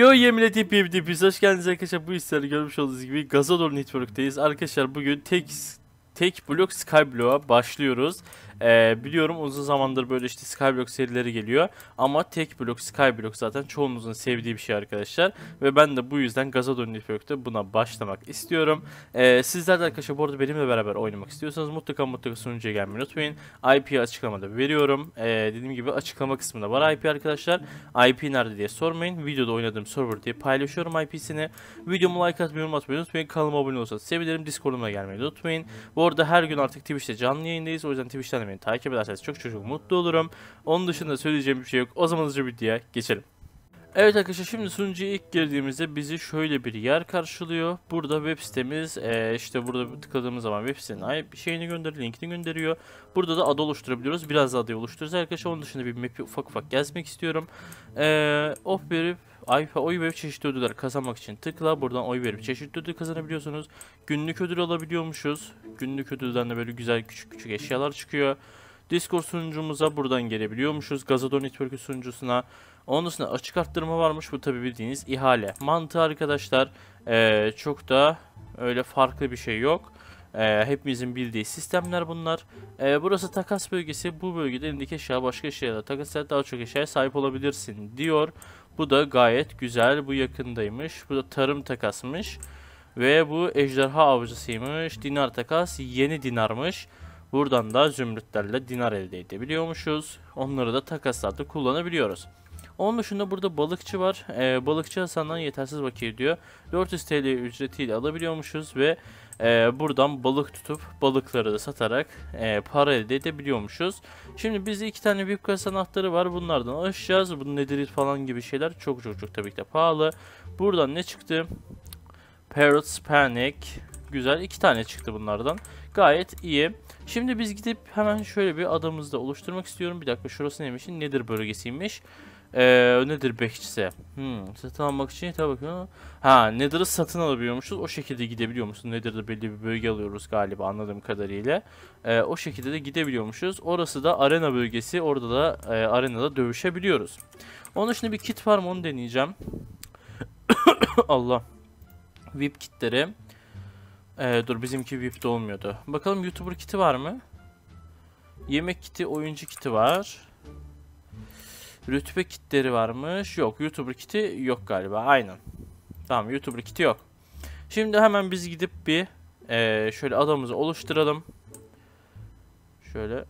Yo yemileti PvDP'si hoş geldiniz arkadaşlar bu hisleri görmüş olduğunuz gibi Gazador Network'teyiz. Arkadaşlar bugün tek tek blok Skyblock'a başlıyoruz. Ee, biliyorum uzun zamandır böyle işte Skyblock serileri geliyor. Ama tek blok Skyblock zaten çoğunuzun sevdiği bir şey arkadaşlar. Ve ben de bu yüzden Gazodon Network'te buna başlamak istiyorum. Ee, sizler de arkadaşlar bu arada benimle beraber oynamak istiyorsanız mutlaka mutlaka sunucuya gelmeyi unutmayın. IP açıklamada veriyorum. Ee, dediğim gibi açıklama kısmında var IP arkadaşlar. IP nerede diye sormayın. Videoda oynadığım server diye paylaşıyorum IP'sini. Videomu like atmayı unutmayın. unutmayın. Kanalıma abone olursanız sevinirim. Discord'uma gelmeyi unutmayın. Bu arada her gün artık Twitch'te canlı yayındayız. O yüzden Twitch'ten beni takip ederseniz çok çok mutlu olurum. Onun dışında söyleyeceğim bir şey yok. O zaman hızlıca videoya geçelim. Evet arkadaşlar şimdi sunucuya ilk girdiğimizde bizi şöyle bir yer karşılıyor. Burada web sitemiz e, işte burada tıkladığımız zaman web sitenin şeyini gönderiyor, linkini gönderiyor. Burada da adı oluşturabiliyoruz. Biraz daha adı oluştururuz arkadaşlar. Onun dışında bir map'i ufak ufak gezmek istiyorum. E, of oh verip Ayfa oy verip çeşitli ödüller kazanmak için tıkla. Buradan oy verip çeşitli ödül kazanabiliyorsunuz. Günlük ödül alabiliyormuşuz. Günlük ödülden de böyle güzel küçük küçük eşyalar çıkıyor. Discord sunucumuza buradan gelebiliyormuşuz. Gazador Network sunucusuna. Onun dışında açık arttırma varmış. Bu tabi bildiğiniz ihale. Mantığı arkadaşlar ee, çok da öyle farklı bir şey yok. E, hepimizin bildiği sistemler bunlar. E, burası takas bölgesi. Bu bölgede elindeki eşya başka şeyler takaslar daha çok eşyaya sahip olabilirsin diyor. Bu da gayet güzel. Bu yakındaymış. Bu da tarım takasmış. Ve bu ejderha avcısıymış. Dinar takas yeni dinarmış. Buradan da zümrütlerle dinar elde edebiliyormuşuz. Onları da takaslarda kullanabiliyoruz. Onun dışında burada balıkçı var. Ee, balıkçı Hasan'dan yetersiz vakit diyor. 400 TL ücretiyle alabiliyormuşuz ve e, buradan balık tutup balıkları da satarak e, para elde edebiliyormuşuz. Şimdi bizde iki tane VIP kasa anahtarı var. Bunlardan alışacağız. Bu nedirit falan gibi şeyler çok çok çok tabii ki de pahalı. Buradan ne çıktı? Parrots Panic. Güzel. iki tane çıktı bunlardan. Gayet iyi. Şimdi biz gidip hemen şöyle bir adamızı da oluşturmak istiyorum. Bir dakika şurası neymiş? Nedir bölgesiymiş. Ee, nedir bekçisi? Hmm, satın almak için tabii ki. Ha, Nether'ı satın alabiliyormuşuz. O şekilde gidebiliyormuşuz. Nether'da belli bir bölge alıyoruz galiba anladığım kadarıyla. Ee, o şekilde de gidebiliyormuşuz. Orası da arena bölgesi. Orada da e, arenada dövüşebiliyoruz. Onun için bir kit var mı onu deneyeceğim. Allah. VIP kitleri. Ee, dur bizimki de olmuyordu. Bakalım YouTuber kiti var mı? Yemek kiti, oyuncu kiti var. Rütbe kitleri varmış. Yok. YouTuber kiti yok galiba. Aynen. Tamam. YouTuber kiti yok. Şimdi hemen biz gidip bir e, şöyle adamımızı oluşturalım. Şöyle.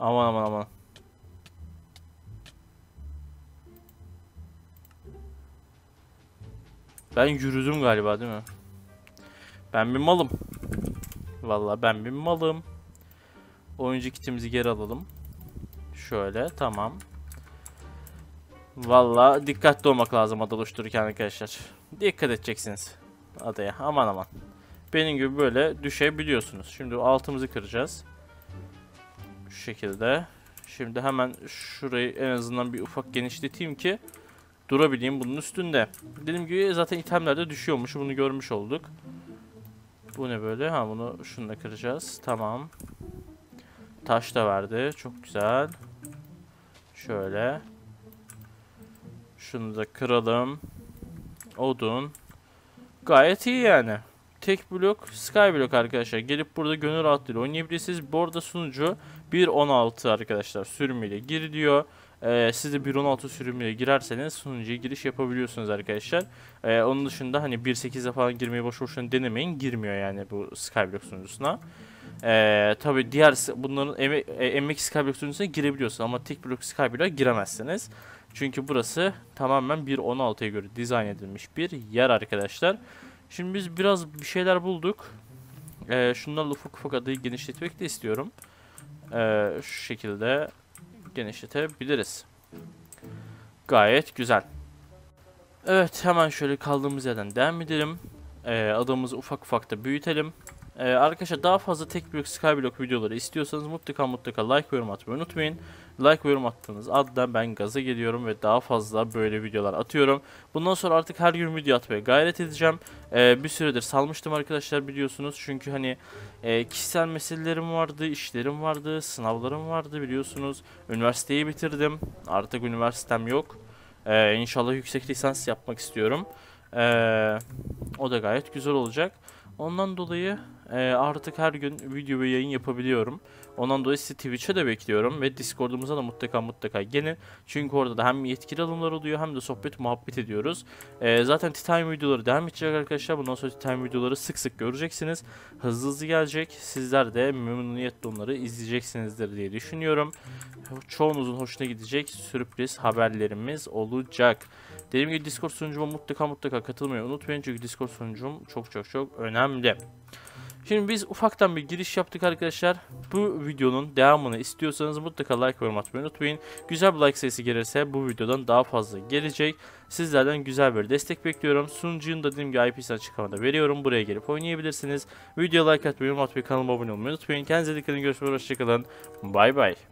Aman aman aman. Ben yürüdüm galiba değil mi? Ben bir malım. Valla ben bir malım. Oyuncu kitimizi geri alalım. Şöyle tamam. Valla dikkatli olmak lazım ada oluştururken arkadaşlar. Dikkat edeceksiniz adaya aman aman. Benim gibi böyle düşebiliyorsunuz. Şimdi altımızı kıracağız. Şu şekilde. Şimdi hemen şurayı en azından bir ufak genişleteyim ki durabileyim bunun üstünde. Dediğim gibi zaten itemlerde düşüyormuş. Bunu görmüş olduk. Bu ne böyle? Ha bunu şunla kıracağız. Tamam. Taş da verdi. Çok güzel. Şöyle. Şunu da kıralım. Odun. Gayet iyi yani. Tek blok sky blok arkadaşlar. Gelip burada gönül rahatlığı oynayabilirsiniz. Bu arada sunucu 1.16 arkadaşlar sürümüyle giriliyor. Ee, siz de 1.16 sürümüyle girerseniz sunucuya giriş yapabiliyorsunuz arkadaşlar. Ee, onun dışında hani 1.8'e falan girmeyi boş boşuna denemeyin. Girmiyor yani bu sky blok sunucusuna. Ee, tabii diğer bunların MX e, kablosunuzda girebiliyorsunuz ama tek blok kabloya giremezsiniz. Çünkü burası tamamen 1.16'ya göre dizayn edilmiş bir yer arkadaşlar. Şimdi biz biraz bir şeyler bulduk. Ee, şunlarla ufak ufak adayı genişletmek de istiyorum. Ee, şu şekilde genişletebiliriz. Gayet güzel. Evet hemen şöyle kaldığımız yerden devam edelim. Ee, adamızı ufak ufak da büyütelim. Ee, arkadaşlar daha fazla tek blok skyblock videoları istiyorsanız mutlaka mutlaka like ve yorum atmayı unutmayın. Like ve yorum attığınız adla ben gaza geliyorum ve daha fazla böyle videolar atıyorum. Bundan sonra artık her gün video atmaya gayret edeceğim. Ee, bir süredir salmıştım arkadaşlar biliyorsunuz. Çünkü hani e, kişisel meselelerim vardı, işlerim vardı, sınavlarım vardı biliyorsunuz. Üniversiteyi bitirdim. Artık üniversitem yok. Ee, inşallah yüksek lisans yapmak istiyorum. Ee, o da gayet güzel olacak. Ondan dolayı e, artık her gün video ve yayın yapabiliyorum. Ondan dolayı sizi Twitch'e de bekliyorum ve Discord'umuza da mutlaka mutlaka gelin. Çünkü orada da hem yetkili alımlar oluyor hem de sohbet muhabbet ediyoruz. E, zaten time videoları devam edecek arkadaşlar. Bundan sonra time videoları sık sık göreceksiniz. Hızlı hızlı gelecek. Sizler de memnuniyetle onları izleyeceksinizdir diye düşünüyorum. Çoğunuzun hoşuna gidecek sürpriz haberlerimiz olacak. Dediğim gibi Discord sunucuma mutlaka mutlaka katılmayı unutmayın. Çünkü Discord sunucum çok çok çok önemli. Şimdi biz ufaktan bir giriş yaptık arkadaşlar. Bu videonun devamını istiyorsanız mutlaka like ve yorum atmayı unutmayın. Güzel bir like sayısı gelirse bu videodan daha fazla gelecek. Sizlerden güzel bir destek bekliyorum. Sunucunun da dediğim gibi IP'sini açıklamada veriyorum. Buraya gelip oynayabilirsiniz. Video like atmayı, unutmayın. kanalıma abone olmayı unutmayın. Kendinize dikkat edin. Görüşmek üzere. Hoşçakalın. Bay bay.